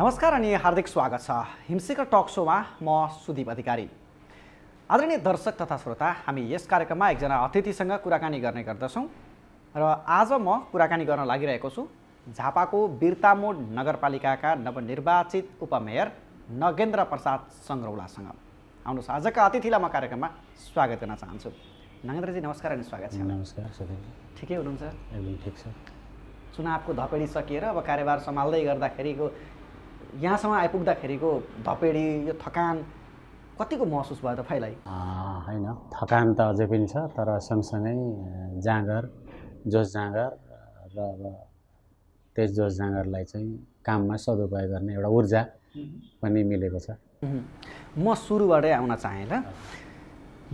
नमस्कार अनि हार्दिक स्वागत छ हिमशेखर टक सोमा म सुदीप अधिकारी आदरणीय दर्शक तथा श्रोता हामी यस कार्यक्रममा एकजना अतिथिसँग कुराकानी गर्ने गर्दछौँ र आज म कुराकानी गर्न लागिरहेको छु झापाको बिर्तामोड नगरपालिकाका नवनिर्वाचित उपमेयर नगेन्द्र प्रसाद सङ्ग्रौलासँग आउनुहोस् आजका अतिथिलाई म कार्यक्रममा स्वागत गर्न चाहन्छु नगेन्द्रजी नमस्कार अनि स्वागत छ नमस्कार ठिकै हुनुहुन्छ एकदम ठिक छ चुनावको धपेडी सकिएर अब कार्यभार सम्हाल्दै गर्दाखेरिको यहाँसम्म आइपुग्दाखेरिको धपेडी यो थकान कतिको महसुस भयो तपाईँलाई होइन थकान त अझै पनि छ तर सँगसँगै जाँगर जोस जाँगर र अब त्यस जोस जाँगरलाई चाहिँ काममा सदुपयोग गर्ने एउटा ऊर्जा पनि मिलेको छ म सुरुबाटै आउन चाहेँ ल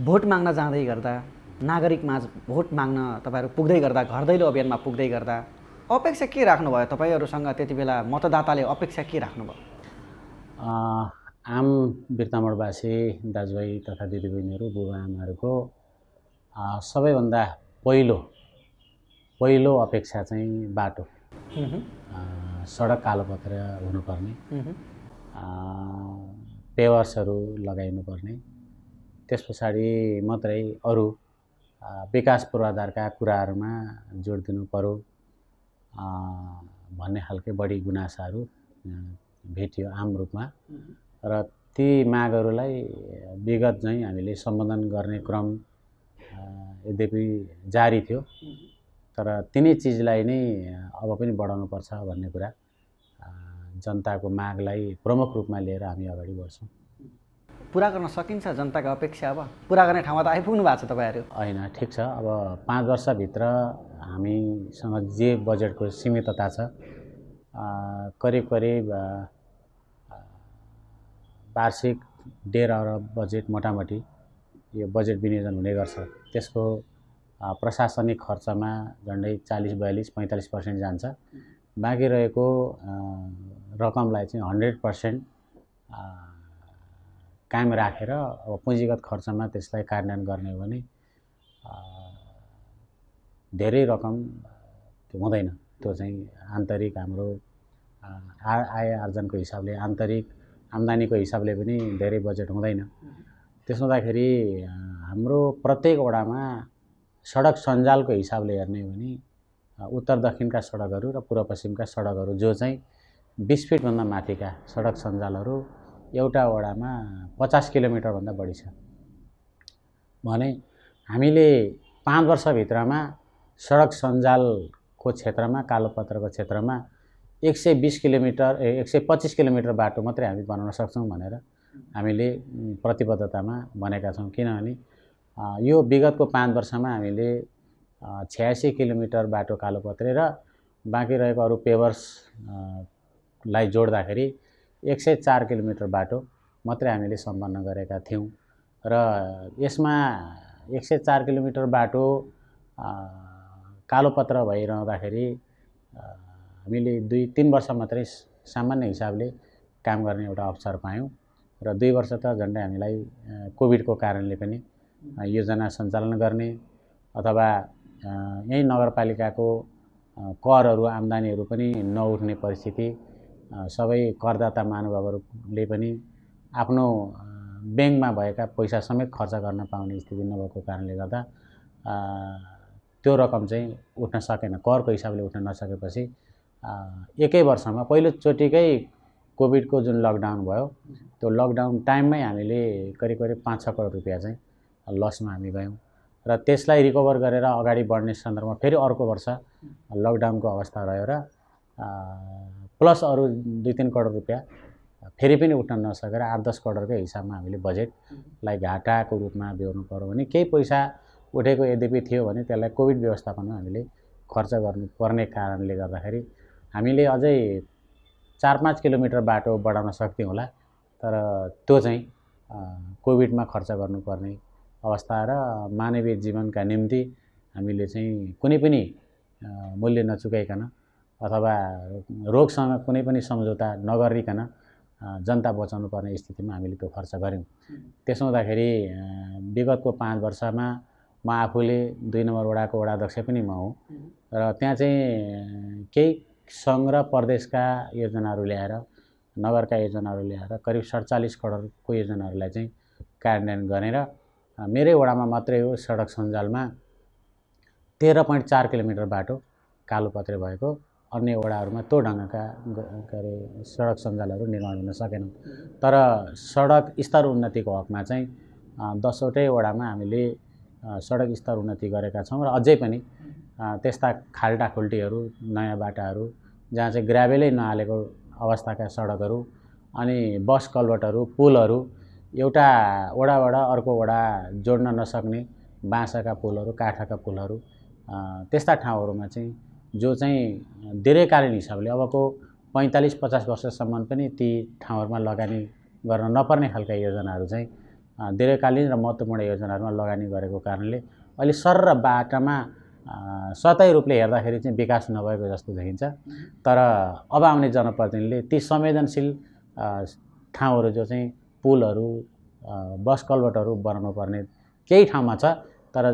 भोट माग्न जाँदै गर्दा नागरिकमा भोट माग्न तपाईँहरू पुग्दै गर्दा घर दैलो अभियानमा पुग्दै गर्दा अपेक्षा के राख्नुभयो तपाईँहरूसँग त्यति बेला मतदाताले अपेक्षा के राख्नुभयो आम बिर्तामोडवासी दाजुभाइ तथा दिदीबहिनीहरू बुबा आमाहरूको सबैभन्दा पहिलो पहिलो अपेक्षा चाहिँ बाटो सडक कालो पत्र हुनुपर्ने पेवर्सहरू लगाइनुपर्ने त्यस पछाडि मात्रै अरू विकास पूर्वाधारका कुराहरूमा जोड दिनु पऱ्यो भन्ने खालकै बढी गुनासाहरू भेटियो आम रूपमा र ती मागहरूलाई विगत झैँ हामीले सम्बोधन गर्ने क्रम यद्यपि जारी थियो तर तिनै चिजलाई नै अब पनि बढाउनुपर्छ भन्ने कुरा जनताको मागलाई प्रमुख रूपमा लिएर हामी अगाडि बढ्छौँ पुरा गर्न सकिन्छ जनताको अपेक्षा अब पुरा गर्ने ठाउँमा त आइपुग्नु भएको छ तपाईँहरू होइन ठिक छ अब पाँच वर्षभित्र हामीसँग जे बजेटको सीमितता छ करिब करिब वार्षिक डेढ अरब बजेट मोटामोटी यो बजेट विनियोजन हुने गर्छ त्यसको प्रशासनिक खर्चमा झन्डै चालिस बयालिस पैँतालिस पर्सेन्ट जान्छ बाँकी रहेको रकमलाई चाहिँ हन्ड्रेड पर्सेन्ट कायम राखेर अब पुँजीगत खर्चमा त्यसलाई कार्यान्वयन गर्ने हो भने धेरै रकम हुँदैन त्यो चाहिँ आन्तरिक हाम्रो आय आर्जनको हिसाबले आन्तरिक आम्दानीको हिसाबले पनि धेरै बजेट हुँदैन त्यसो हुँदाखेरि हाम्रो प्रत्येक वडामा सडक सञ्जालको हिसाबले हेर्ने हो भने उत्तर दक्षिणका सडकहरू र पूर्व पश्चिमका सडकहरू जो चाहिँ बिस फिटभन्दा माथिका सडक सञ्जालहरू एउटा वडामा पचास किलोमिटरभन्दा बढी छ भने हामीले पाँच वर्षभित्रमा सडक सञ्जालको क्षेत्रमा कालोपत्रको क्षेत्रमा एक सय बिस किलोमिटर ए एक सय पच्चिस किलोमिटर बाटो मात्रै हामी बनाउन सक्छौँ भनेर हामीले प्रतिबद्धतामा भनेका छौँ किनभने यो विगतको पाँच वर्षमा हामीले छ्यासी किलोमिटर बाटो कालोपत्रे र बाँकी रहेको अरू पेभर्सलाई जोड्दाखेरि एक सय चार किलोमिटर बाटो मात्रै हामीले सम्पन्न गरेका थियौँ र यसमा एक सय चार किलोमिटर बाटो कालोपत्र भइरहँदाखेरि हामीले दुई तिन वर्ष मात्रै सामान्य हिसाबले काम गर्ने एउटा अवसर पायौँ र दुई वर्ष त झन्डै हामीलाई कोभिडको कारणले पनि योजना सञ्चालन गर्ने अथवा यही नगरपालिकाको करहरू आम्दानीहरू पनि नउठ्ने परिस्थिति सबै करदाता महानुभावहरूले पनि आफ्नो ब्याङ्कमा भएका पैसा समेत खर्च गर्न पाउने स्थिति नभएको कारणले गर्दा त्यो रकम चाहिँ उठ्न सकेन करको हिसाबले उठ्न नसकेपछि एकै वर्षमा पहिलोचोटिकै कोभिडको जुन लकडाउन भयो त्यो लकडाउन टाइममै हामीले करिब करिब पाँच छ करोड रुपियाँ चाहिँ लसमा हामी गयौँ र त्यसलाई रिकभर गरेर अगाडि बढ्ने सन्दर्भमा फेरि अर्को वर्ष लकडाउनको अवस्था रह्यो र प्लस अरू दुई तिन करोड रुपियाँ फेरि पनि उठ्न नसकेर आठ दस करोडकै हिसाबमा हामीले बजेटलाई घाटाको रूपमा बेहोर्नु पऱ्यो भने केही पैसा उठेको यद्यपि थियो भने त्यसलाई कोभिड व्यवस्थापनमा हामीले खर्च गर्नुपर्ने कारणले गर्दाखेरि हामीले अझै चार पाँच किलोमिटर बाटो बढाउन सक्थ्यौँ होला तर त्यो चाहिँ कोभिडमा खर्च गर्नुपर्ने अवस्था र मानवीय जीवनका निम्ति हामीले चाहिँ कुनै पनि मूल्य नचुकाइकन अथवा रोगसँग कुनै पनि सम्झौता नगरिकन जनता बचाउनु पर्ने स्थितिमा हामीले त्यो खर्च गऱ्यौँ त्यसो हुँदाखेरि विगतको पाँच वर्षमा म आफूले दुई नम्बर वडाको वडा अध्यक्ष पनि म हुँ र त्यहाँ चाहिँ केही सङ्घ र प्रदेशका योजनाहरू ल्याएर नगरका योजनाहरू ल्याएर करिब सडचालिस करोडको योजनाहरूलाई चाहिँ कार्यान्वयन गरेर मेरै वडामा मात्रै हो सडक सञ्जालमा तेह्र पोइन्ट चार किलोमिटर बाटो कालोपत्रे भएको अन्य वडाहरूमा त्यो ढङ्गका के अरे सडक सञ्जालहरू निर्माण हुन सकेनौँ तर सडक स्तर उन्नतिको हकमा चाहिँ दसवटै वडामा हामीले सडक स्तर उन्नति गरेका छौँ र अझै पनि त्यस्ता खाल्टाखुल्टीहरू नयाँ बाटाहरू जहाँ चाहिँ ग्राभेलै नहालेको अवस्थाका सडकहरू अनि बस कलबटहरू पुलहरू एउटा वडाबाट अर्को वडा जोड्न नसक्ने बाँसका पुलहरू काठका पुलहरू त्यस्ता ठाउँहरूमा चाहिँ जो चाहिँ दीर्घकालीन हिसाबले अबको पैँतालिस पचास वर्षसम्म पनि ती ठाउँहरूमा लगानी गर्न नपर्ने खालका योजनाहरू चाहिँ दीर्घकालीन र महत्त्वपूर्ण योजनाहरूमा लगानी गरेको कारणले अहिले सर र बाटामा सतै रूपले हेर्दाखेरि चाहिँ विकास नभएको जस्तो देखिन्छ तर अब आउने जनप्रतिनिधिले ती संवेदनशील ठाउँहरू जो चाहिँ पुलहरू बस कलबटहरू पर्ने केही ठाउँमा छ तर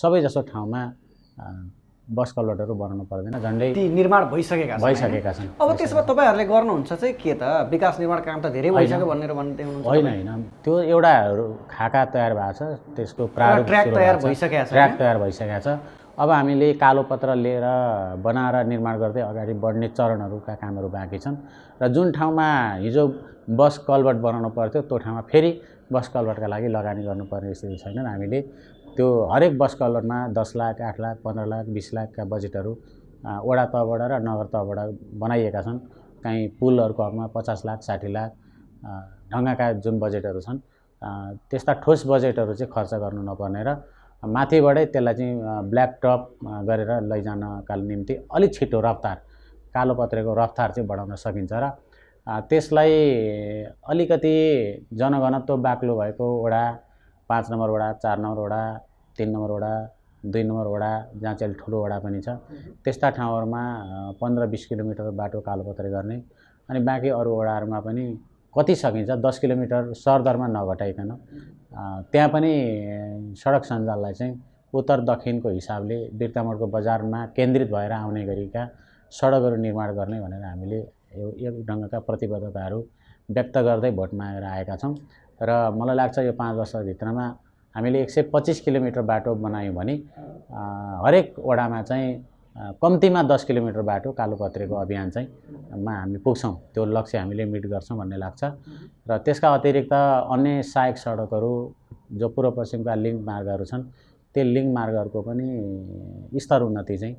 सबैजसो ठाउँमा बस कलटहरू बनाउनु पर्दैन झन्डै ती निर्माण भइसकेका भइसकेका छन् अब त्यसमा तपाईँहरूले गर्नुहुन्छ चाहिँ के त विकास निर्माण काम त धेरै भइसक्यो भनेर भन्दै हुनुहुन्छ होइन होइन त्यो एउटा खाका तयार भएको छ त्यसको प्रारूप ट्र्याक तयार भइसकेका छ ट्र्याक तयार भइसकेको छ अब हामीले कालो पत्र लिएर बनाएर निर्माण गर्दै अगाडि बढ्ने चरणहरूका कामहरू बाँकी छन् र जुन ठाउँमा हिजो बस कलबट बनाउनु पर्थ्यो त्यो ठाउँमा फेरि बस कलबटका लागि लगानी गर्नुपर्ने स्थिति छैनन् हामीले त्यो हरेक बस कलरमा दस लाख आठ लाख पन्ध्र लाख बिस लाखका बजेटहरू वडा तहबाट र नगर तहबाट बनाइएका छन् काहीँ पुलहरूको हकमा पचास लाख साठी लाख ढङ्गाका जुन बजेटहरू छन् त्यस्ता ठोस बजेटहरू चाहिँ खर्च गर्नु नपर्ने र माथिबाटै त्यसलाई चाहिँ ब्ल्याक टप गरेर लैजानका निम्ति अलिक छिटो रफ्तार कालो पत्रेको रफ्तार चाहिँ बढाउन सकिन्छ र त्यसलाई अलिकति जनघनत्व बाक्लो भएको वडा पाँच नम्बर वडा चार नम्बर वडा तिन नम्बर वडा दुई नम्बर वडा जहाँ चाहिँ अलिक ठुलो वडा पनि छ त्यस्ता ठाउँहरूमा पन्ध्र बिस किलोमिटर बाटो कालोपत्री गर्ने अनि बाँकी अरू वडाहरूमा पनि कति सकिन्छ दस किलोमिटर सरदरमा नघटाइकन त्यहाँ पनि सडक सञ्जाललाई चाहिँ उत्तर दक्षिणको हिसाबले बिर्तामोडको बजारमा केन्द्रित भएर आउने गरीका सडकहरू निर्माण गर्ने भनेर हामीले एक ढङ्गका प्रतिबद्धताहरू व्यक्त गर्दै भोट मागेर आएका छौँ र मलाई लाग्छ यो पाँच वर्षभित्रमा हामीले एक सय पच्चिस किलोमिटर बाटो बनायौँ भने हरेक वडामा चाहिँ कम्तीमा दस किलोमिटर बाटो कालोपत्रेको अभियान चाहिँ मा हामी पुग्छौँ त्यो लक्ष्य हामीले मिट गर्छौँ भन्ने लाग्छ र त्यसका अतिरिक्त अन्य सहायक सडकहरू जो पूर्व पश्चिमका लिङ्क मार्गहरू छन् त्यो लिङ्क मार्गहरूको पनि स्तर उन्नति चाहिँ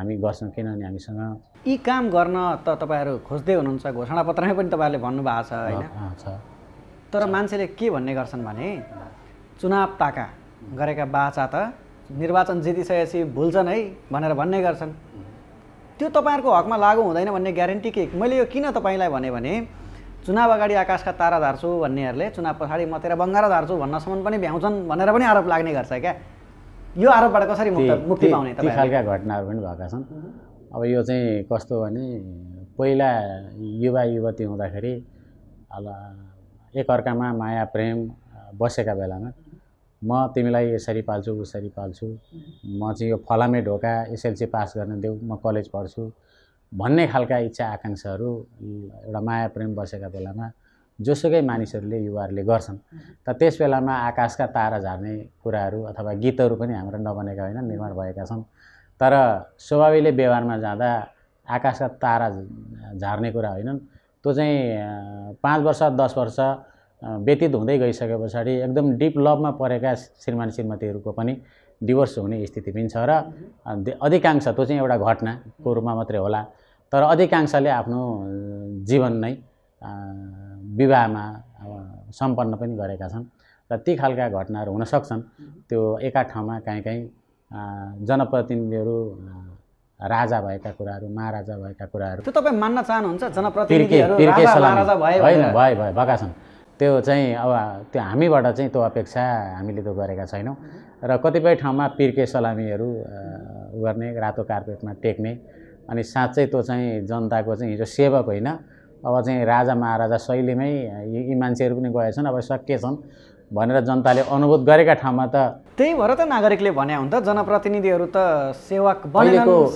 हामी गर्छौँ किनभने हामीसँग यी काम गर्न त तपाईँहरू खोज्दै हुनुहुन्छ घोषणापत्रमै पनि तपाईँहरूले भन्नुभएको छ होइन तर मान्छेले के भन्ने गर्छन् भने चुनाव ताका गरेका बाचा त निर्वाचन जितिसकेपछि भुल्छन् है भनेर भन्ने गर्छन् त्यो तपाईँहरूको हकमा लागु हुँदैन भन्ने ग्यारेन्टी के मैले यो किन तपाईँलाई भने भने चुनाव अगाडि आकाशका तारा धार्छु भन्नेहरूले चुनाव पछाडि म तेर बङ्गारा धार्छु भन्नसम्म पनि भ्याउँछन् भनेर पनि आरोप लाग्ने गर्छ क्या यो आरोपबाट कसरी मुक्त मुक्ति पाउने खालका घटनाहरू पनि भएका छन् अब यो चाहिँ कस्तो भने पहिला युवा युवती हुँदाखेरि अब एकअर्कामा माया प्रेम बसेका बेलामा म तिमीलाई यसरी पाल्छु उसरी पाल्छु म चाहिँ यो फलामे ढोका एसएलसी पास गर्न देऊ म कलेज पढ्छु भन्ने खालका इच्छा आकाङ्क्षाहरू एउटा माया प्रेम बसेका बेलामा जोसुकै मानिसहरूले युवाहरूले गर्छन् त त्यस बेलामा आकाशका तारा झार्ने कुराहरू अथवा गीतहरू पनि हाम्रो नबनेका होइन निर्माण भएका छन् तर स्वभावीले व्यवहारमा जाँदा आकाशका तारा झार्ने कुरा होइनन् त्यो चाहिँ पाँच वर्ष दस वर्ष व्यतीत हुँदै गइसके पछाडि एकदम डिप लभमा परेका श्रीमान श्रीमतीहरूको पनि डिभोर्स हुने स्थिति पनि छ र अधिकांश त्यो चाहिँ एउटा घटनाको रूपमा मात्रै होला तर अधिकांशले आफ्नो जीवन नै विवाहमा सम्पन्न पनि गरेका छन् र ती खालका घटनाहरू हुन सक्छन् त्यो एका ठाउँमा काहीँ काहीँ जनप्रतिनिधिहरू राजा भएका कुराहरू महाराजा भएका कुराहरू त्यो तपाईँ मान्न चाहनुहुन्छ भए भयो भएका छन् त्यो चाहिँ अब त्यो हामीबाट चाहिँ त्यो अपेक्षा हामीले त्यो गरेका छैनौँ र कतिपय ठाउँमा पिर्के सलामीहरू गर्ने रातो कार्पेटमा टेक्ने अनि साँच्चै त्यो चाहिँ जनताको चाहिँ हिजो सेवक होइन अब चाहिँ राजा महाराजा शैलीमै यी मान्छेहरू पनि गएछन् अब सकेछन् भनेर जनताले अनुरोध गरेका ठाउँमा त त्यही भएर त नागरिकले भने हुन् त जनप्रतिनिधिहरू त सेवक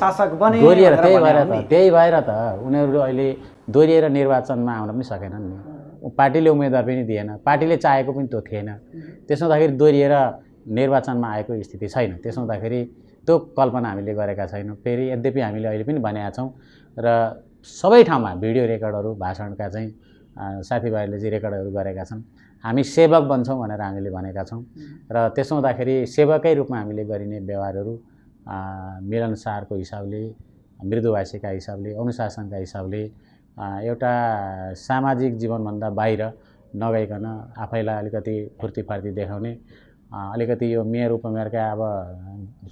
शासक बने त्यही भएर त त्यही भएर त उनीहरू अहिले दोहोरिएर निर्वाचनमा आउन पनि सकेनन् नि पार्टीले उम्मेदवार पनि दिएन पार्टीले चाहेको पनि त्यो थिएन त्यसो हुँदाखेरि दोहोरिएर निर्वाचनमा आएको स्थिति छैन त्यसो हुँदाखेरि त्यो कल्पना हामीले गरेका छैनौँ फेरि यद्यपि हामीले अहिले पनि भनेका छौँ र सबै ठाउँमा भिडियो रेकर्डहरू भाषणका चाहिँ साथीभाइहरूले चाहिँ रेकर्डहरू गरेका छन् हामी सेवक बन्छौँ भनेर हामीले भनेका छौँ र त्यसो हुँदाखेरि सेवकै रूपमा हामीले गरिने व्यवहारहरू मिलनसारको हिसाबले मृदुभाषीका हिसाबले अनुशासनका हिसाबले एउटा सामाजिक जीवनभन्दा बाहिर नगइकन आफैलाई अलिकति फुर्तीफार्ती देखाउने अलिकति यो मेयर उपमेयरका अब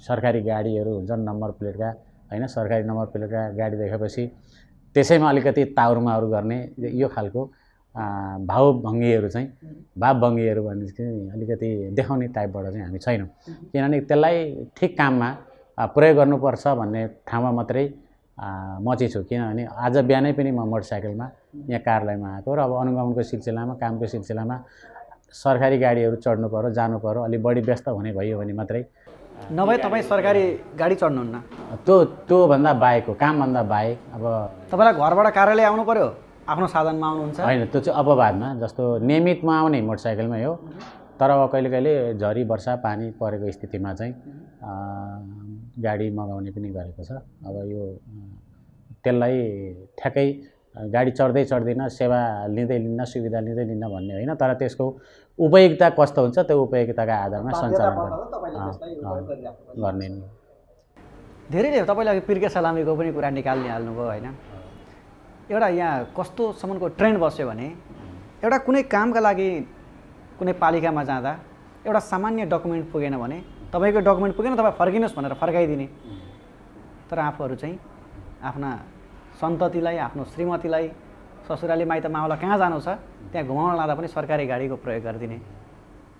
सरकारी गाडीहरू हुन्छन् नम्बर प्लेटका होइन सरकारी नम्बर प्लेटका गाडी देखेपछि त्यसैमा अलिकति ताउरुमाहरू गर्ने यो खालको भावभङ्गीहरू चाहिँ भावभङ्गीहरू भने चाहिँ अलिकति देखाउने टाइपबाट चाहिँ हामी छैनौँ किनभने त्यसलाई ठिक काममा प्रयोग गर्नुपर्छ भन्ने ठाउँमा मात्रै म चाहिँ छु किनभने आज बिहानै पनि म मोटरसाइकलमा यहाँ कार्यालयमा आएको र अब अनुगमनको सिलसिलामा कामको सिलसिलामा सरकारी गाडीहरू चढ्नु पऱ्यो जानु पऱ्यो अलिक बढी व्यस्त हुने भयो भने मात्रै नभए तपाईँ सरकारी गाडी चढ्नुहुन्न त्यो त्योभन्दा बाहेक हो कामभन्दा बाहेक अब तपाईँलाई घरबाट कार्यालय आउनु पऱ्यो आफ्नो साधनमा आउनुहुन्छ होइन त्यो चाहिँ अपवादमा जस्तो नियमितमा आउने मोटरसाइकलमै हो तर अब कहिले कहिले झरी वर्षा पानी परेको स्थितिमा चाहिँ गाडी मगाउने पनि गरेको छ अब यो त्यसलाई ठ्याक्कै गाडी चढ्दै चढ्दैन सेवा लिँदै लिन्न सुविधा लिँदै लिन्न भन्ने होइन तर त्यसको उपयोगिता कस्तो हुन्छ त्यो उपयोगिताका आधारमा सञ्चालन गर्ने धेरै नै तपाईँले अघि पिर्के सलामीको पनि कुरा निकालिहाल्नुभयो होइन एउटा यहाँ कस्तोसम्मको ट्रेन्ड बस्यो भने एउटा कुनै कामका लागि कुनै पालिकामा जाँदा एउटा सामान्य डकुमेन्ट पुगेन भने तपाईँको डकुमेन्ट पुगेन तपाईँ फर्किनुहोस् भनेर फर्काइदिने तर आफूहरू चाहिँ आफ्ना सन्ततिलाई आफ्नो श्रीमतीलाई ससुराली माइत मावला कहाँ जानु छ त्यहाँ घुमाउन लाँदा पनि सरकारी गाडीको प्रयोग गरिदिने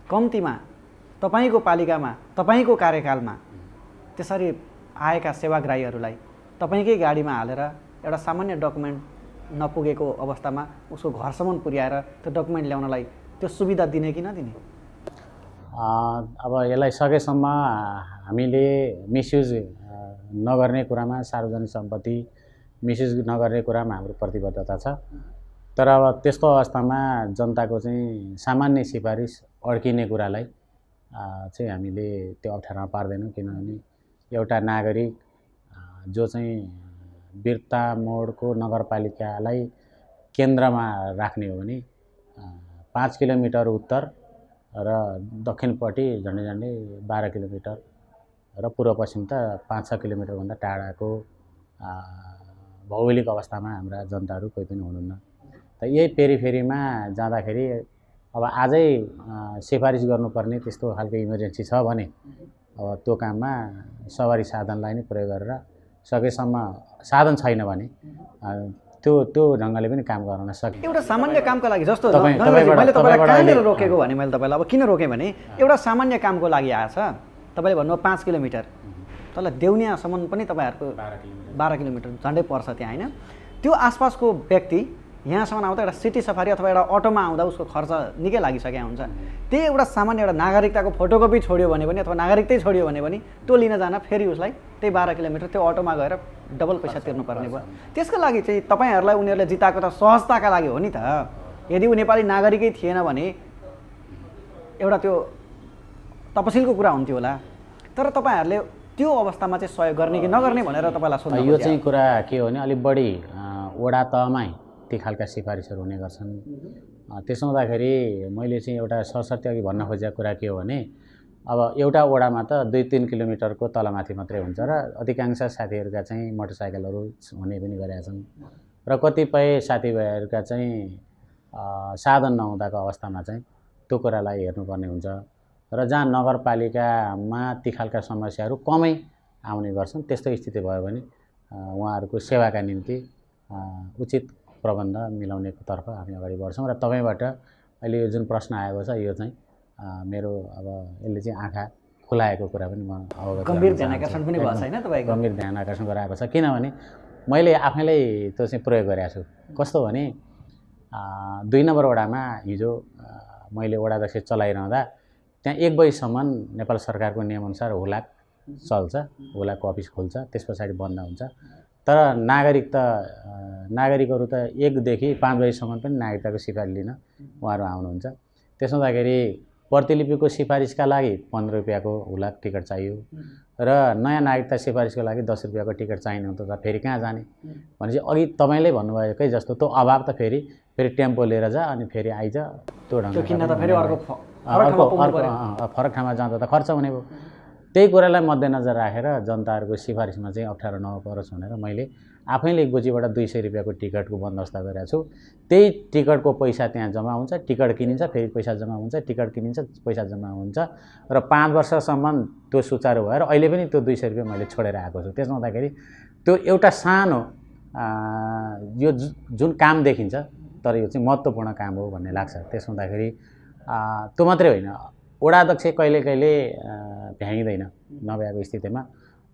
कम्तीमा तपाईँको पालिकामा तपाईँको कार्यकालमा त्यसरी आएका सेवाग्राहीहरूलाई तपाईँकै गाडीमा हालेर एउटा सामान्य डकुमेन्ट नपुगेको अवस्थामा उसको घरसम्म पुर्याएर त्यो डकुमेन्ट ल्याउनलाई त्यो सुविधा दिने कि नदिने अब यसलाई सकेसम्म हामीले मिसयुज नगर्ने कुरामा सार्वजनिक सम्पत्ति मिसयुज नगर्ने कुरामा हाम्रो प्रतिबद्धता छ तर अब त्यस्तो अवस्थामा जनताको चाहिँ सामान्य सिफारिस अड्किने कुरालाई चाहिँ हामीले त्यो अप्ठ्यारोमा पार्दैनौँ किनभने एउटा नागरिक जो चाहिँ बिर्ता मोडको नगरपालिकालाई केन्द्रमा राख्ने हो भने पाँच किलोमिटर उत्तर र दक्षिणपट्टि झन्डै झन्डै बाह्र किलोमिटर र पूर्व पश्चिम त पाँच छ किलोमिटरभन्दा टाढाको भौगोलिक अवस्थामा हाम्रा जनताहरू कोही पनि हुनुहुन्न त यही पेरिफेरीमा जाँदाखेरि अब आजै सिफारिस गर्नुपर्ने त्यस्तो खालको इमर्जेन्सी छ भने अब त्यो काममा सवारी साधनलाई नै प्रयोग गरेर सकेसम्म साधन छैन भने त्यो त्यो ढङ्गले पनि काम गर्न सक्छ एउटा सामान्य कामको लागि जस्तो मैले तपाईँलाई कहाँनिर रोकेको भने मैले तपाईँलाई अब किन रोकेँ भने एउटा सामान्य कामको लागि आएछ तपाईँले भन्नुभयो पाँच किलोमिटर तल देउनियासम्म पनि तपाईँहरूको बाह्र किलोमिटर झन्डै पर्छ त्यहाँ होइन त्यो आसपासको व्यक्ति यहाँसम्म आउँदा एउटा सिटी सफारी अथवा एउटा अटोमा आउँदा उसको खर्च निकै लागिसकेका हुन्छ त्यही एउटा सामान्य एउटा नागरिकताको फोटोकपी छोड्यो भने पनि अथवा नागरिकतै छोड्यो भने पनि त्यो लिन जान फेरि उसलाई त्यही बाह्र किलोमिटर त्यो अटोमा गएर डबल पैसा तिर्नुपर्ने भयो त्यसको लागि चाहिँ तपाईँहरूलाई उनीहरूले जिताएको त सहजताका लागि हो नि त यदि ऊ नेपाली नागरिकै थिएन भने एउटा त्यो तपसिलको कुरा हुन्थ्यो होला तर तपाईँहरूले त्यो अवस्थामा चाहिँ सहयोग गर्ने कि नगर्ने भनेर तपाईँलाई सोध्नु यो चाहिँ कुरा के हो भने अलिक बढी वडा तहमै ती खालका सिफारिसहरू हुने गर्छन् त्यसो हुँदाखेरि मैले चाहिँ एउटा सरस्वती अघि भन्न खोजेको कुरा के हो भने अब एउटा वडामा त दुई तिन किलोमिटरको तलमाथि मात्रै हुन्छ र अधिकांश साथीहरूका चाहिँ मोटरसाइकलहरू हुने पनि गरेका छन् र कतिपय साथीभाइहरूका चाहिँ साधन नहुँदाको अवस्थामा चाहिँ त्यो कुरालाई हेर्नुपर्ने हुन्छ र जहाँ नगरपालिकामा ती खालका समस्याहरू कमै आउने गर्छन् त्यस्तो स्थिति भयो भने उहाँहरूको सेवाका निम्ति उचित प्रबन्ध मिलाउनेको तर्फ हामी अगाडि बढ्छौँ र तपाईँबाट अहिले यो जुन प्रश्न आएको छ यो चाहिँ मेरो अब यसले चाहिँ आँखा खुलाएको कुरा पनि म अवगत गम्भीर ध्यान आकर्षण पनि भएको छैन तपाईँ गम्भीर ध्यान आकर्षण गराएको छ किनभने मैले आफैलाई त्यो चाहिँ प्रयोग गरेको छु कस्तो भने दुई नम्बर वडामा हिजो मैले वडा दक्ष चलाइरहँदा त्यहाँ एक बजीसम्म नेपाल सरकारको नियमअनुसार हुलाक चल्छ हुलाकको अफिस खोल्छ त्यस पछाडि बन्द हुन्छ तर नागरिक त नागरिकहरू त एकदेखि पाँच बजीसम्म पनि नागरिकताको सिफारिस लिन उहाँहरू आउनुहुन्छ त्यसो हुँदाखेरि प्रतिलिपिको सिफारिसका लागि पन्ध्र रुपियाँको हुला टिकट चाहियो र नयाँ नागरिकता सिफारिसको लागि दस रुपियाँको टिकट चाहिने हुन्छ त फेरि कहाँ जाने भनेपछि अघि तपाईँले भन्नुभएकै जस्तो त्यो अभाव त फेरि फेरि टेम्पो लिएर जा अनि फेरि आइज त्यो ढङ्ग अर्को अर्को फरक ठाउँमा जाँदा त खर्च हुने भयो त्यही कुरालाई मध्यनजर राखेर जनताहरूको सिफारिसमा चाहिँ अप्ठ्यारो नपरोस् भनेर मैले आफैले गोजीबाट दुई सय रुपियाँको टिकटको बन्दोबस्त गरेको छु त्यही टिकटको पैसा त्यहाँ जम्मा हुन्छ टिकट किनिन्छ फेरि पैसा जम्मा हुन्छ टिकट किनिन्छ पैसा जम्मा हुन्छ र पाँच वर्षसम्म त्यो सुचारू भएर अहिले पनि त्यो दुई सय रुपियाँ मैले छोडेर आएको छु त्यसमा हुँदाखेरि त्यो एउटा सानो यो जुन काम देखिन्छ तर यो चाहिँ महत्त्वपूर्ण काम हो भन्ने लाग्छ त्यस हुँदाखेरि त्यो मात्रै होइन वडाध्यक्ष कहिले कहिले भ्याइँदैन नभ्याएको स्थितिमा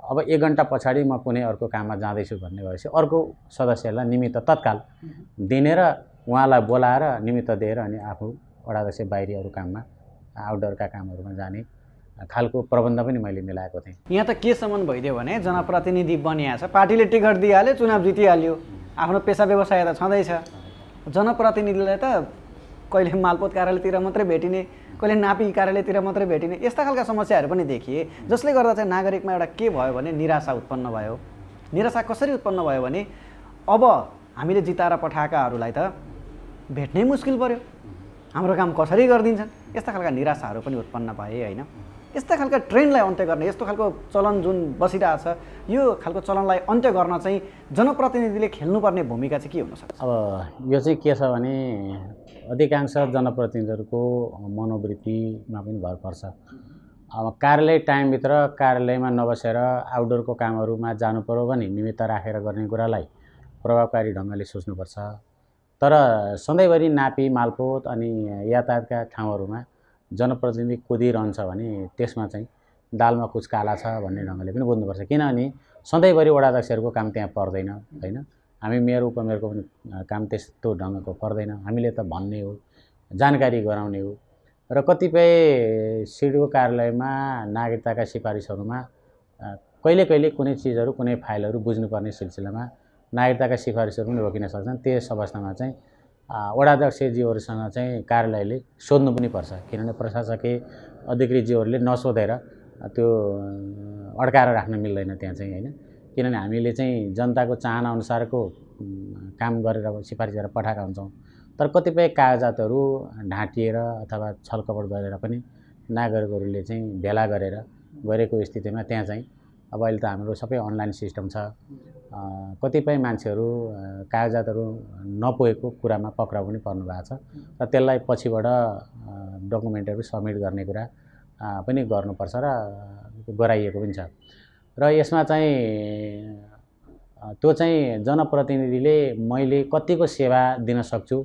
अब एक घन्टा पछाडि म कुनै अर्को काममा जाँदैछु भन्ने भएपछि अर्को सदस्यलाई निमित्त तत्काल दिने र उहाँलाई बोलाएर निमित्त दिएर अनि आफू वडाध्यक्ष बाहिरी अरू काममा आउटडोरका कामहरूमा जाने खालको प्रबन्ध पनि मैले मिलाएको थिएँ यहाँ त केसम्म भइदियो भने जनप्रतिनिधि बनिया छ पार्टीले टिकट दिइहाल्यो चुनाव जितिहाल्यो आफ्नो पेसा व्यवसाय त छँदैछ जनप्रतिनिधिलाई त कहिले मालपोत कार्यालयतिर मात्रै भेटिने कहिले नापी कार्यालयतिर मात्रै भेटिने यस्ता खालका समस्याहरू पनि देखिए जसले गर्दा चाहिँ नागरिकमा एउटा के भयो भने निराशा उत्पन्न भयो निराशा कसरी उत्पन्न भयो भने अब हामीले जिताएर पठाएकाहरूलाई त भेट्नै मुस्किल पऱ्यो हाम्रो काम कसरी गरिदिन्छन् यस्ता खालका निराशाहरू पनि उत्पन्न भए होइन यस्ता खालका ट्रेन्डलाई अन्त्य गर्ने यस्तो खालको चलन जुन छ यो खालको चलनलाई अन्त्य गर्न चाहिँ जनप्रतिनिधिले खेल्नुपर्ने भूमिका चाहिँ के हुनसक्छ अब यो चाहिँ के छ भने अधिकांश जनप्रतिनिधिहरूको मनोवृत्तिमा पनि भर पर्छ अब कार्यालय टाइमभित्र कार्यालयमा नबसेर आउटडोरको कामहरूमा जानु पऱ्यो भने निमित्त राखेर गर्ने कुरालाई प्रभावकारी ढङ्गले सोच्नुपर्छ तर सधैँभरि नापी मालपोत अनि यातायातका ठाउँहरूमा जनप्रतिनिधि कुदिरहन्छ भने त्यसमा चाहिँ दालमा कुछ काला छ भन्ने ढङ्गले पनि बुझ्नुपर्छ किनभने सधैँभरि वडाध्यक्षहरूको काम त्यहाँ पर्दैन होइन हामी मेयर उपमेयरको पनि काम त्यस्तो ढङ्गको पर्दैन हामीले त भन्ने हो जानकारी गराउने हो र कतिपय सिडिओ कार्यालयमा नागरिकताका सिफारिसहरूमा कहिले कहिले कुनै चिजहरू कुनै फाइलहरू बुझ्नुपर्ने सिलसिलामा नागरिकताका सिफारिसहरू पनि रोकिन सक्छन् त्यस अवस्थामा चाहिँ वडाध्यक्षज्यूहरूसँग चाहिँ कार्यालयले सोध्नु पनि पर्छ किनभने प्रशासकीय अधिकृतज्यूहरूले नसोधेर त्यो अड्काएर राख्न मिल्दैन त्यहाँ चाहिँ होइन किनभने हामीले चाहिँ जनताको चाहना अनुसारको काम गरेर सिफारिस गरेर पठाएका हुन्छौँ तर कतिपय कागजातहरू ढाँटिएर अथवा छलकपट गरेर पनि नागरिकहरूले चाहिँ भेला गरेर गरेको स्थितिमा त्यहाँ चाहिँ अब अहिले त हाम्रो सबै अनलाइन सिस्टम छ कतिपय मान्छेहरू कागजातहरू नपुगेको कुरामा पक्राउ पनि पर्नु भएको छ र त्यसलाई पछिबाट डकुमेन्टहरू सब्मिट गर्ने कुरा पनि गर्नुपर्छ र गराइएको पनि छ र यसमा चाहिँ त्यो चाहिँ जनप्रतिनिधिले मैले कतिको सेवा दिन सक्छु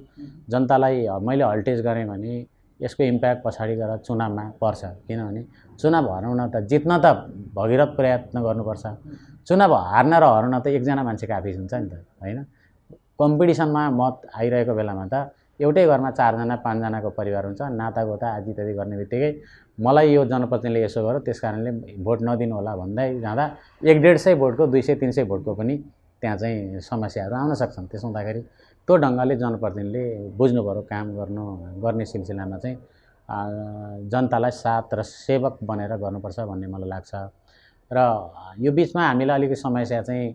जनतालाई मैले हल्टेज गरेँ भने यसको इम्प्याक्ट पछाडि गएर चुनावमा पर्छ किनभने चुनाव हराउन त जित्न त भगिरथ प्रयत्न गर्नुपर्छ चुनाव हार्न र हराउन त एकजना मान्छे काफी हुन्छ नि त होइन कम्पिटिसनमा मत आइरहेको बेलामा त एउटै घरमा चारजना पाँचजनाको परिवार हुन्छ नातागोता आदि गर्ने बित्तिकै मलाई यो जनप्रतिनिधिले यसो गर त्यस कारणले भोट नदिनु होला भन्दै जाँदा एक डेढ सय भोटको दुई सय तिन सय भोटको पनि त्यहाँ चाहिँ समस्याहरू आउन सक्छन् त्यसो हुँदाखेरि त्यो ढङ्गले जनप्रतिनिधिले बुझ्नु पऱ्यो काम गर्नु गर्ने सिलसिलामा चाहिँ जनतालाई साथ र सेवक बनेर गर्नुपर्छ भन्ने मलाई लाग्छ र यो बिचमा हामीलाई अलिकति समस्या चाहिँ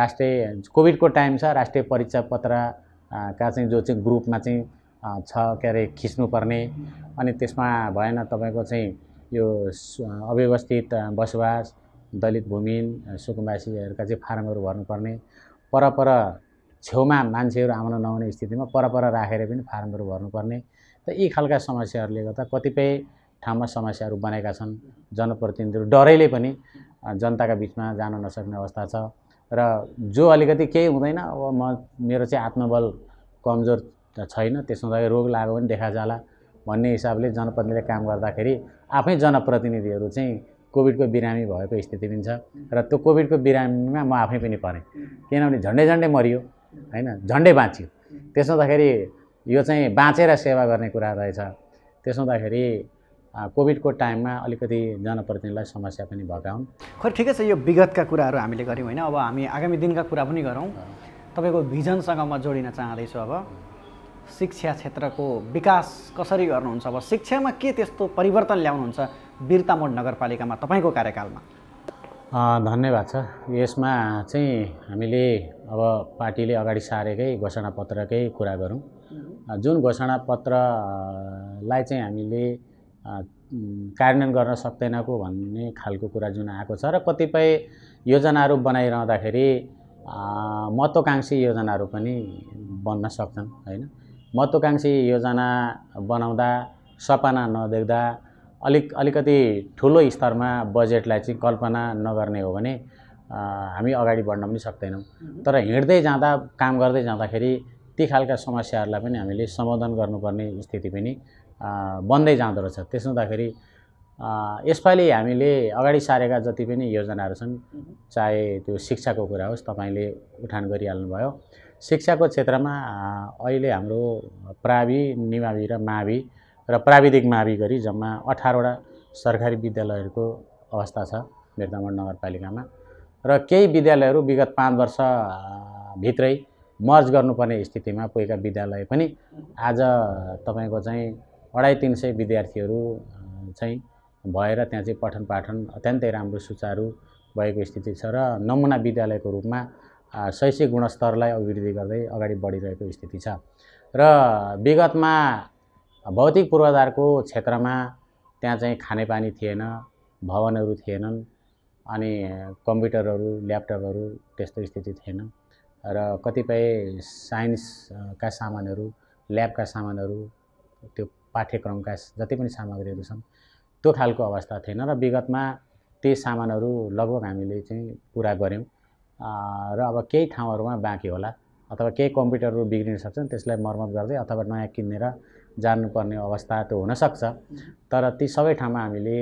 राष्ट्रिय कोभिडको टाइम छ राष्ट्रिय परीक्षा पत्रका चाहिँ जो चाहिँ ग्रुपमा चाहिँ छ के अरे खिच्नुपर्ने अनि त्यसमा भएन तपाईँको चाहिँ यो अव्यवस्थित बसोबास दलित भूमिन सुकुम्बासीहरूका चाहिँ फारमहरू भर्नुपर्ने परपर छेउमा मान्छेहरू आउन नहुने स्थितिमा परपर राखेर पनि फारमहरू भर्नुपर्ने त यी खालका समस्याहरूले गर्दा कतिपय ठाउँमा समस्याहरू बनेका छन् जनप्रतिनिधिहरू डरैले पनि जनताका बिचमा जान नसक्ने अवस्था छ र जो अलिकति केही हुँदैन अब म मेरो चाहिँ आत्मबल कमजोर त छैन त्यसमा रोग लाग्यो भने देखा जाला भन्ने हिसाबले जनप्रतिनिधिले काम गर्दाखेरि आफै जनप्रतिनिधिहरू चाहिँ कोभिडको बिरामी भएको स्थिति पनि छ र त्यो कोभिडको बिरामीमा म आफै पनि परेँ किनभने झन्डै झन्डै मरियो होइन झन्डै बाँच्यो त्यसो हुँदाखेरि यो चाहिँ बाँचेर सेवा गर्ने कुरा रहेछ त्यसो हुँदाखेरि कोभिडको टाइममा अलिकति जनप्रतिनिधिलाई समस्या पनि भएका हुन् खोइ ठिकै छ यो विगतका कुराहरू हामीले गऱ्यौँ होइन अब हामी आगामी दिनका कुरा पनि गरौँ तपाईँको भिजनसँग म जोडिन चाहँदैछु अब शिक्षा क्षेत्रको विकास कसरी गर्नुहुन्छ अब शिक्षामा के त्यस्तो परिवर्तन ल्याउनुहुन्छ बिरतामोड नगरपालिकामा तपाईँको कार्यकालमा धन्यवाद छ यसमा चाहिँ हामीले अब पार्टीले अगाडि सारेकै घोषणापत्रकै कुरा गरौँ जुन घोषणापत्रलाई चाहिँ हामीले कार्यान्वयन गर्न सक्दैनको भन्ने खालको कुरा जुन आएको छ र कतिपय योजनाहरू बनाइरहँदाखेरि महत्त्वकाङ्क्षी योजनाहरू पनि बन्न सक्छन् होइन महत्त्वाकाङ्क्षी योजना बनाउँदा सपना नदेख्दा अलिक अलिकति ठुलो स्तरमा बजेटलाई चाहिँ कल्पना नगर्ने हो भने हामी अगाडि बढ्न पनि सक्दैनौँ तर हिँड्दै जाँदा काम गर्दै जाँदाखेरि ती खालका समस्याहरूलाई पनि हामीले सम्बोधन गर्नुपर्ने स्थिति पनि बन्दै जाँदो रहेछ त्यस हुँदाखेरि यसपालि हामीले अगाडि सारेका जति पनि योजनाहरू छन् चाहे त्यो शिक्षाको कुरा होस् तपाईँले उठान गरिहाल्नुभयो शिक्षाको क्षेत्रमा अहिले हाम्रो प्रावि निमावि र मावि र प्राविधिक मावि गरी जम्मा अठारवटा सरकारी विद्यालयहरूको अवस्था छ बिर्तामण नगरपालिकामा र केही विद्यालयहरू विगत पाँच वर्षभित्रै मर्ज गर्नुपर्ने स्थितिमा पुगेका विद्यालय पनि आज तपाईँको चाहिँ अढाई तिन सय विद्यार्थीहरू चाहिँ भएर त्यहाँ चाहिँ पठन पाठन अत्यन्तै राम्रो सुचारू भएको स्थिति छ र नमुना विद्यालयको रूपमा शैक्षिक गुणस्तरलाई अभिवृद्धि गर्दै अगाडि बढिरहेको स्थिति छ र विगतमा भौतिक पूर्वाधारको क्षेत्रमा त्यहाँ चाहिँ खानेपानी थिएन भवनहरू थिएनन् अनि कम्प्युटरहरू ल्यापटपहरू त्यस्तो स्थिति थिएन र कतिपय साइन्सका सामानहरू ल्याबका सामानहरू त्यो पाठ्यक्रमका जति पनि सामग्रीहरू छन् त्यो खालको अवस्था थिएन र विगतमा ती सामानहरू लगभग हामीले चाहिँ पुरा गऱ्यौँ र अब केही ठाउँहरूमा बाँकी होला अथवा केही कम्प्युटरहरू बिग्रिन सक्छन् त्यसलाई मर्मत गर्दै अथवा नयाँ किनेर जानुपर्ने अवस्था त हुनसक्छ तर ती सबै ठाउँमा हामीले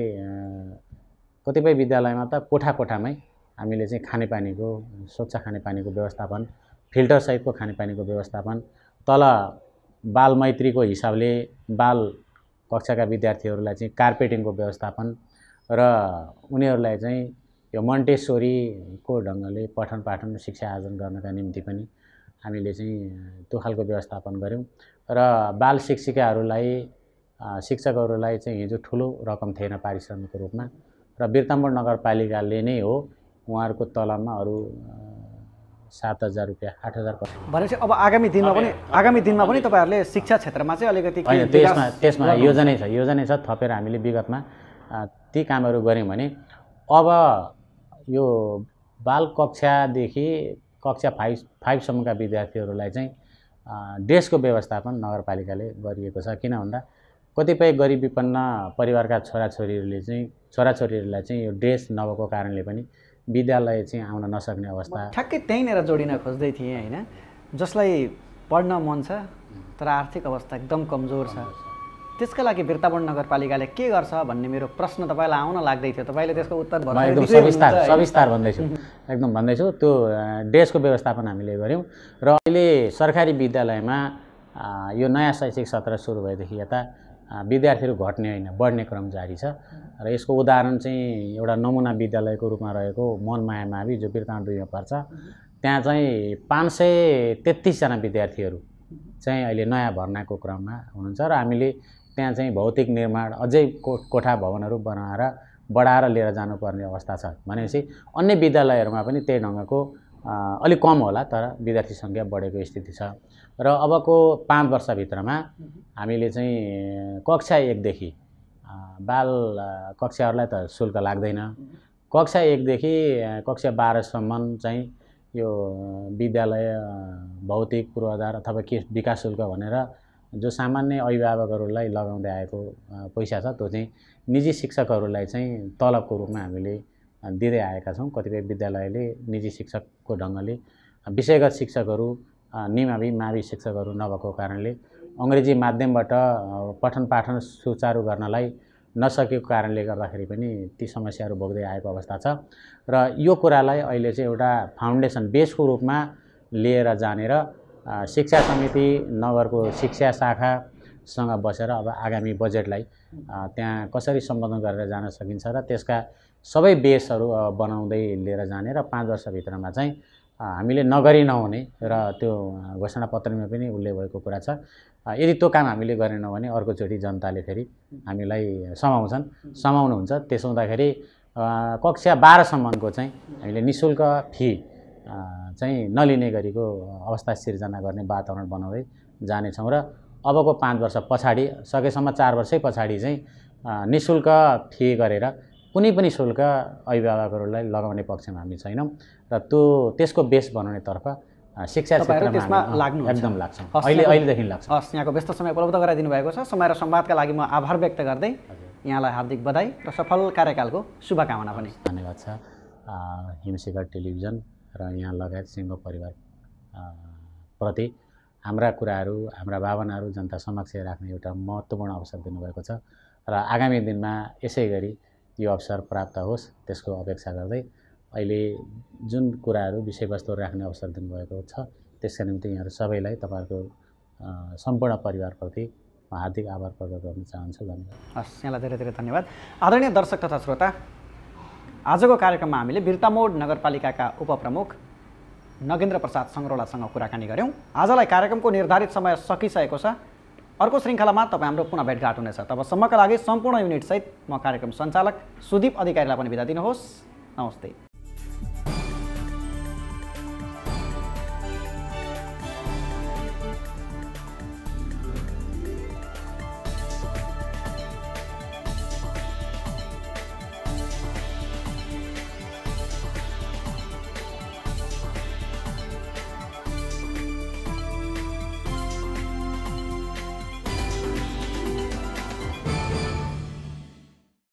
कतिपय विद्यालयमा त कोठा कोठामै हामीले चाहिँ खानेपानीको स्वच्छ खानेपानीको व्यवस्थापन फिल्टरसहितको खानेपानीको व्यवस्थापन तल बाल मैत्रीको हिसाबले बाल कक्षाका विद्यार्थीहरूलाई चाहिँ कार्पेटिङको व्यवस्थापन र उनीहरूलाई चाहिँ यो मन्टेश्वरीको ढङ्गले पठन पाठन शिक्षा आर्जन गर्नका निम्ति पनि हामीले चाहिँ त्यो खालको व्यवस्थापन गऱ्यौँ र बाल शिक्षिकाहरूलाई शिक्षकहरूलाई चाहिँ हिजो ठुलो रकम थिएन पारिश्रमिकको रूपमा र बिर्ताम्बर नगरपालिकाले नै हो उहाँहरूको तलमा अरू सात हजार रुपियाँ आठ हजार भनेपछि अब आगामी दिनमा पनि आगामी दिनमा पनि तपाईँहरूले शिक्षा क्षेत्रमा चाहिँ अलिकति होइन त्यसमा त्यसमा योजनै छ योजनै छ थपेर हामीले विगतमा ती कामहरू गऱ्यौँ भने अब यो बाल कक्षादेखि कक्षा फाइभ फाइभसम्मका विद्यार्थीहरूलाई चाहिँ ड्रेसको व्यवस्थापन नगरपालिकाले गरिएको छ किन भन्दा कतिपय गरिब विपन्न परिवारका छोराछोरीहरूले चाहिँ छोराछोरीहरूलाई चाहिँ यो ड्रेस नभएको कारणले पनि विद्यालय चाहिँ आउन नसक्ने अवस्था ठ्याक्कै त्यहीँनिर जोडिन खोज्दै थिएँ होइन जसलाई पढ्न मन छ तर आर्थिक अवस्था एकदम कमजोर छ त्यसका लागि बिर्तावन नगरपालिकाले के गर्छ भन्ने मेरो प्रश्न तपाईँलाई आउन लाग्दै थियो तपाईँले त्यसको उत्तर एकदम सविस्तार सविस्तार भन्दैछु एकदम भन्दैछु त्यो डेस्कको व्यवस्थापन हामीले गऱ्यौँ र अहिले सरकारी विद्यालयमा यो नयाँ शैक्षिक सत्र सुरु भएदेखि यता विद्यार्थीहरू घट्ने होइन बढ्ने क्रम जारी छ र यसको उदाहरण चाहिँ एउटा नमुना विद्यालयको रूपमा रहेको मनमाया मावि जो बिर्तान दुईमा पर्छ त्यहाँ चाहिँ पाँच सय तेत्तिसजना विद्यार्थीहरू चाहिँ अहिले नयाँ भर्नाको क्रममा हुनुहुन्छ र हामीले त्यहाँ चाहिँ भौतिक निर्माण अझै को कोठा भवनहरू बनाएर बढाएर लिएर जानुपर्ने अवस्था छ भनेपछि अन्य विद्यालयहरूमा पनि त्यही ढङ्गको अलिक कम होला तर विद्यार्थी सङ्ख्या बढेको स्थिति छ र अबको पाँच वर्षभित्रमा हामीले चाहिँ कक्षा एकदेखि बाल कक्षाहरूलाई त शुल्क लाग्दैन कक्षा एकदेखि कक्षा बाह्रसम्म चाहिँ यो विद्यालय भौतिक पूर्वाधार अथवा के विकास शुल्क भनेर जो सामान्य अभिभावकहरूलाई लगाउँदै आएको पैसा छ त्यो चाहिँ निजी शिक्षकहरूलाई चाहिँ तलबको रूपमा हामीले दिँदै आएका छौँ कतिपय विद्यालयले निजी शिक्षकको ढङ्गले विषयगत शिक्षकहरू निमावि मावि शिक्षकहरू नभएको कारणले अङ्ग्रेजी माध्यमबाट पठन पाठन सुचारू गर्नलाई नसकेको कारणले गर्दाखेरि पनि ती समस्याहरू भोग्दै आएको अवस्था छ र यो कुरालाई अहिले चाहिँ एउटा फाउन्डेसन बेसको रूपमा लिएर जानेर शिक्षा समिति नगरको शिक्षा शाखासँग बसेर अब आगामी बजेटलाई त्यहाँ कसरी सम्बोधन गरेर जान सकिन्छ र त्यसका सबै बेसहरू बनाउँदै लिएर जाने र पाँच वर्षभित्रमा चाहिँ हामीले नगरी नहुने र त्यो घोषणा पत्रमा पनि उल्लेख भएको कुरा छ यदि त्यो काम हामीले गरेनौँ भने अर्कोचोटि जनताले फेरि हामीलाई समाउँछन् समाउनुहुन्छ त्यसो हुँदाखेरि कक्षा बाह्रसम्मको चाहिँ हामीले नि शुल्क फी चाहिँ नलिने गरीको अवस्था सिर्जना गर्ने वातावरण बनाउँदै जानेछौँ र अबको पाँच वर्ष पछाडि सकेसम्म चार वर्षै पछाडि चाहिँ नि शुल्क फी गरेर कुनै पनि शुल्क अभिभावकहरूलाई लगाउने पक्षमा हामी छैनौँ र त्यो त्यसको बेस बनाउनेतर्फ शिक्षा त्यसमा लाग्नु एकदम लाग्छ अहिले अहिलेदेखि लाग्छ हस् यहाँको व्यस्त समय उपलब्ध गराइदिनु भएको छ समय र संवादका लागि म आभार व्यक्त गर्दै यहाँलाई हार्दिक बधाई र सफल कार्यकालको शुभकामना पनि धन्यवाद छ हिमशेखर टेलिभिजन र यहाँ लगायत सिङ्गो परिवार प्रति हाम्रा कुराहरू हाम्रा भावनाहरू जनता समक्ष राख्ने एउटा महत्त्वपूर्ण अवसर दिनुभएको छ र आगामी दिनमा यसै गरी यो अवसर प्राप्त होस् त्यसको अपेक्षा गर्दै अहिले जुन कुराहरू विषयवस्तु राख्ने अवसर दिनुभएको छ त्यसका निम्ति यहाँहरू सबैलाई तपाईँहरूको सम्पूर्ण परिवारप्रति म हार्दिक आभार प्रकट गर्न चाहन्छु धन्यवाद हस् यहाँलाई धेरै धेरै धन्यवाद आदरणीय दर्शक तथा श्रोता आजको कार्यक्रममा हामीले बिर्तामोड नगरपालिकाका उपप्रमुख नगेन्द्र प्रसाद सङ्ग्रौलासँग कुराकानी गऱ्यौँ आजलाई कार्यक्रमको निर्धारित समय सकिसकेको छ अर्को श्रृङ्खलामा तपाईँ हाम्रो पुनः भेटघाट हुनेछ तबसम्मका लागि सम्पूर्ण युनिटसहित म कार्यक्रम सञ्चालक सुदीप अधिकारीलाई पनि बिदा दिनुहोस् नमस्ते